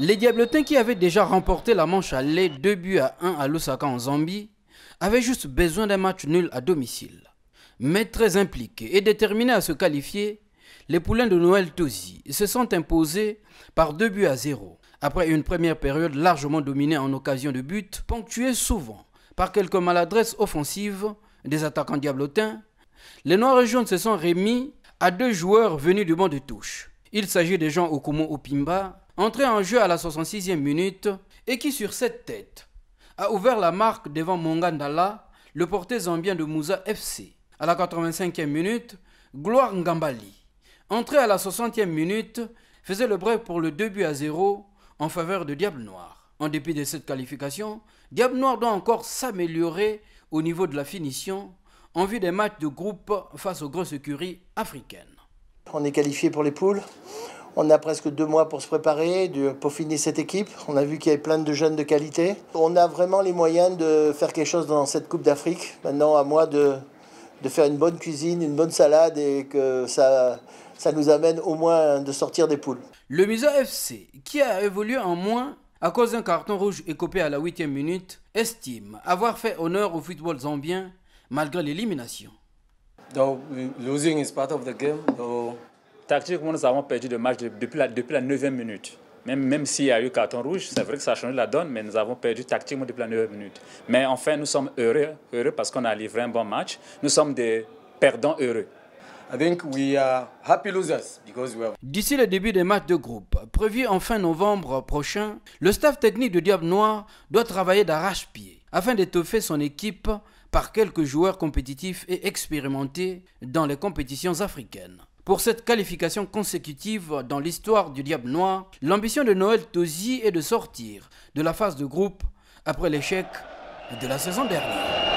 Les Diablotins qui avaient déjà remporté la manche à l'aide 2 buts à 1 à Lusaka en Zambie avaient juste besoin d'un match nul à domicile. Mais très impliqués et déterminés à se qualifier, les poulains de Noël Tosi se sont imposés par 2 buts à 0 après une première période largement dominée en occasion de buts ponctuée souvent par quelques maladresses offensives des attaquants diablotins, les Noirs et Jaunes se sont remis à deux joueurs venus du banc de touche. Il s'agit des gens Okumo Opimba entré en jeu à la 66e minute et qui sur cette tête a ouvert la marque devant Mongandala, le porté zambien de Moussa FC. À la 85e minute, Gloire Ngambali, entré à la 60e minute, faisait le bref pour le début à zéro en faveur de Diable Noir. En dépit de cette qualification, Diable Noir doit encore s'améliorer au niveau de la finition en vue des matchs de groupe face aux grosses écuries africaines. On est qualifié pour les poules. On a presque deux mois pour se préparer, pour finir cette équipe. On a vu qu'il y avait plein de jeunes de qualité. On a vraiment les moyens de faire quelque chose dans cette Coupe d'Afrique. Maintenant, à moi de, de faire une bonne cuisine, une bonne salade et que ça, ça nous amène au moins de sortir des poules. Le Miso FC, qui a évolué en moins à cause d'un carton rouge écopé à la 8e minute, estime avoir fait honneur au football zambien malgré l'élimination. Donc, losing is part of the game, Tactiquement, nous avons perdu de match depuis la, 9e minute. Même, même s'il y a eu carton rouge, c'est vrai que ça a changé la donne, mais nous avons perdu tactiquement depuis la 9e minute. Mais enfin, nous sommes heureux, heureux parce qu'on a livré un bon match. Nous sommes des perdants heureux. D'ici le début des matchs de groupe, prévu en fin novembre prochain, le staff technique de Diable Noir doit travailler d'arrache-pied afin d'étoffer son équipe par quelques joueurs compétitifs et expérimentés dans les compétitions africaines. Pour cette qualification consécutive dans l'histoire du Diable Noir, l'ambition de Noël Tosi est de sortir de la phase de groupe après l'échec de la saison dernière.